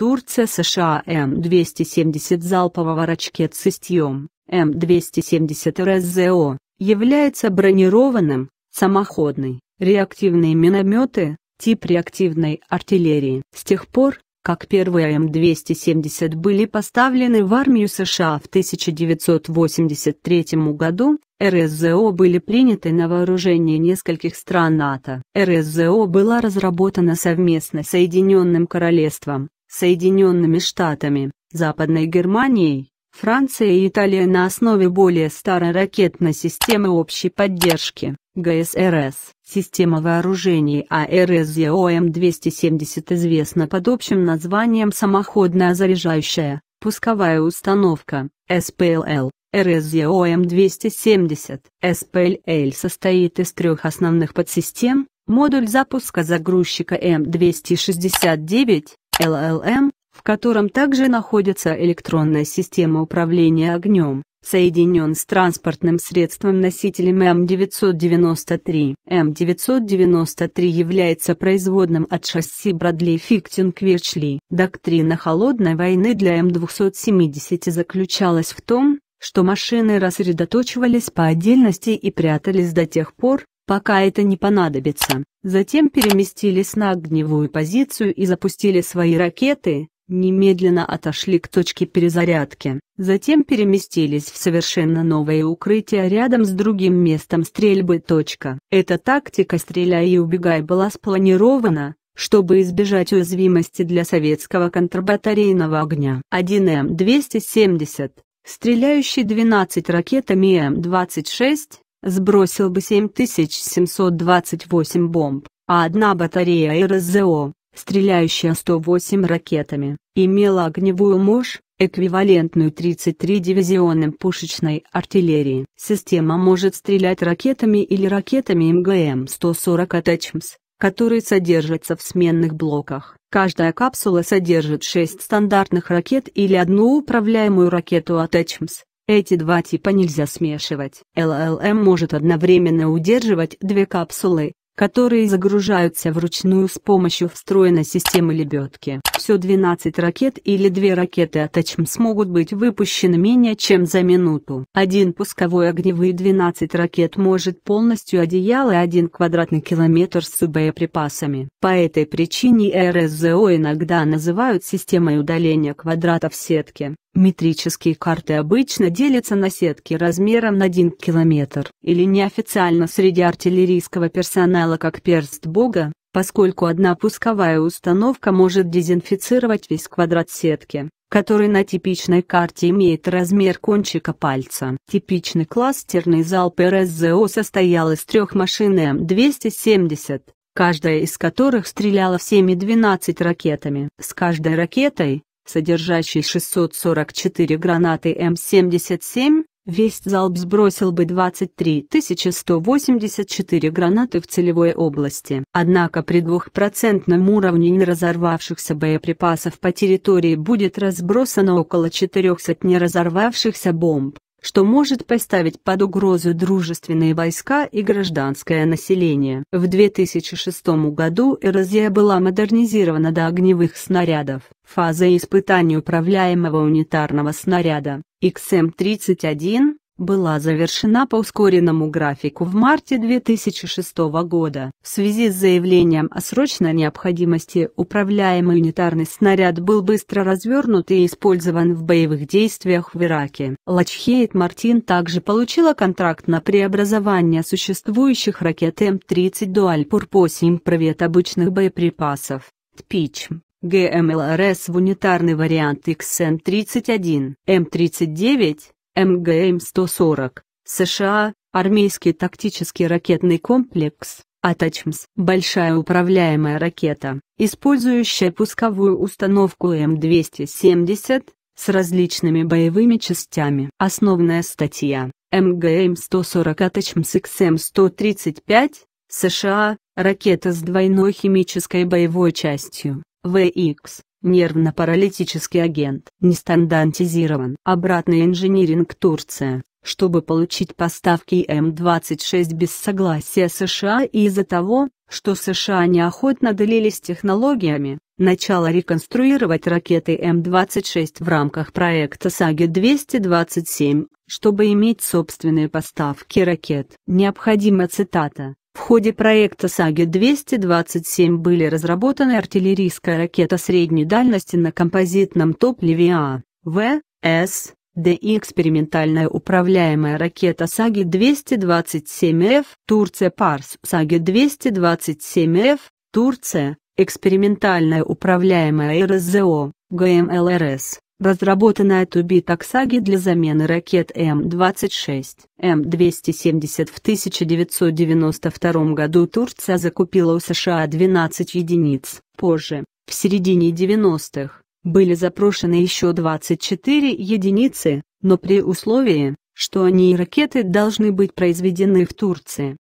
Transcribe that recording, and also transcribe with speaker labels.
Speaker 1: Турция, США М-270 залпового ракет с истьем, М-270 РСЗО, является бронированным, самоходный, реактивные минометы, тип реактивной артиллерии. С тех пор, как первые М-270 были поставлены в армию США в 1983 году, РСЗО были приняты на вооружение нескольких стран НАТО. РСЗО была разработана совместно с Соединенным Королевством, Соединенными Штатами, Западной Германией, Францией и Италией на основе более старой ракетной системы общей поддержки, ГСРС. Система вооружений АРС 270 известна под общим названием «Самоходная заряжающая, пусковая установка, СПЛЛ». РСЕОМ-270. СПЛЛ состоит из трех основных подсистем, модуль запуска загрузчика М269, LLM, в котором также находится электронная система управления огнем, соединен с транспортным средством носителем М993. М993 является производным от шасси Брадли Фиктинг Вирчли. Доктрина холодной войны для М270 заключалась в том, что машины рассредоточивались по отдельности и прятались до тех пор, пока это не понадобится. Затем переместились на огневую позицию и запустили свои ракеты, немедленно отошли к точке перезарядки, затем переместились в совершенно новое укрытие рядом с другим местом стрельбы. Точка. Эта тактика «стреляй и убегай» была спланирована, чтобы избежать уязвимости для советского контрбатарейного огня. 1М270, стреляющий 12 ракетами М-26, сбросил бы 7728 бомб, а одна батарея РЗО, стреляющая 108 ракетами, имела огневую мощь, эквивалентную 33 дивизионным пушечной артиллерии. Система может стрелять ракетами или ракетами МГМ-140 от ЭЧМС, которые содержатся в сменных блоках. Каждая капсула содержит 6 стандартных ракет или одну управляемую ракету от ЭЧМС. Эти два типа нельзя смешивать. LLM может одновременно удерживать две капсулы, которые загружаются вручную с помощью встроенной системы лебедки все 12 ракет или две ракеты «Атачм» смогут быть выпущены менее чем за минуту. Один пусковой огневые 12 ракет может полностью одеяло и один квадратный километр с боеприпасами. По этой причине РСЗО иногда называют системой удаления квадратов сетки. Метрические карты обычно делятся на сетки размером на 1 километр, или неофициально среди артиллерийского персонала как перст бога, поскольку одна пусковая установка может дезинфицировать весь квадрат сетки, который на типичной карте имеет размер кончика пальца. Типичный кластерный залп РСЗО состоял из трех машин М270, каждая из которых стреляла всеми 12 ракетами. С каждой ракетой, содержащей 644 гранаты М77, Весь залп сбросил бы 23 184 гранаты в целевой области. Однако при двухпроцентном уровне неразорвавшихся боеприпасов по территории будет разбросано около четырех сотни разорвавшихся бомб что может поставить под угрозу дружественные войска и гражданское население. В 2006 году Эрозия была модернизирована до огневых снарядов. Фаза испытаний управляемого унитарного снаряда XM-31 была завершена по ускоренному графику в марте 2006 года. В связи с заявлением о срочной необходимости управляемый унитарный снаряд был быстро развернут и использован в боевых действиях в Ираке. Лачхейт Мартин также получила контракт на преобразование существующих ракет М-30 Дуаль Пурпоси импровет обычных боеприпасов. ТПИЧ ГМЛРС в унитарный вариант XN-31, М-39, МГМ-140, США, армейский тактический ракетный комплекс, АТАЧМС, большая управляемая ракета, использующая пусковую установку М270, с различными боевыми частями. Основная статья МГМ-140 АТАЧМС XM-135, эм США, ракета с двойной химической боевой частью, ВХ, Нервно-паралитический агент не стандартизирован. Обратный инжиниринг Турция, чтобы получить поставки М-26 без согласия США и из-за того, что США неохотно делились технологиями, начало реконструировать ракеты М-26 в рамках проекта САГИ-227, чтобы иметь собственные поставки ракет. Необходима цитата в ходе проекта «Саги-227» были разработаны артиллерийская ракета средней дальности на композитном топливе А, В, С, Д и экспериментальная управляемая ракета «Саги-227Ф» Турция «Парс» «Саги-227Ф» Турция, экспериментальная управляемая РСЗО, ГМЛРС, разработанная Туби Таксаги для замены ракет М-26, М-270 в 1992 году Турция закупила у США 12 единиц. Позже, в середине 90-х, были запрошены еще 24 единицы, но при условии, что они и ракеты должны быть произведены в Турции.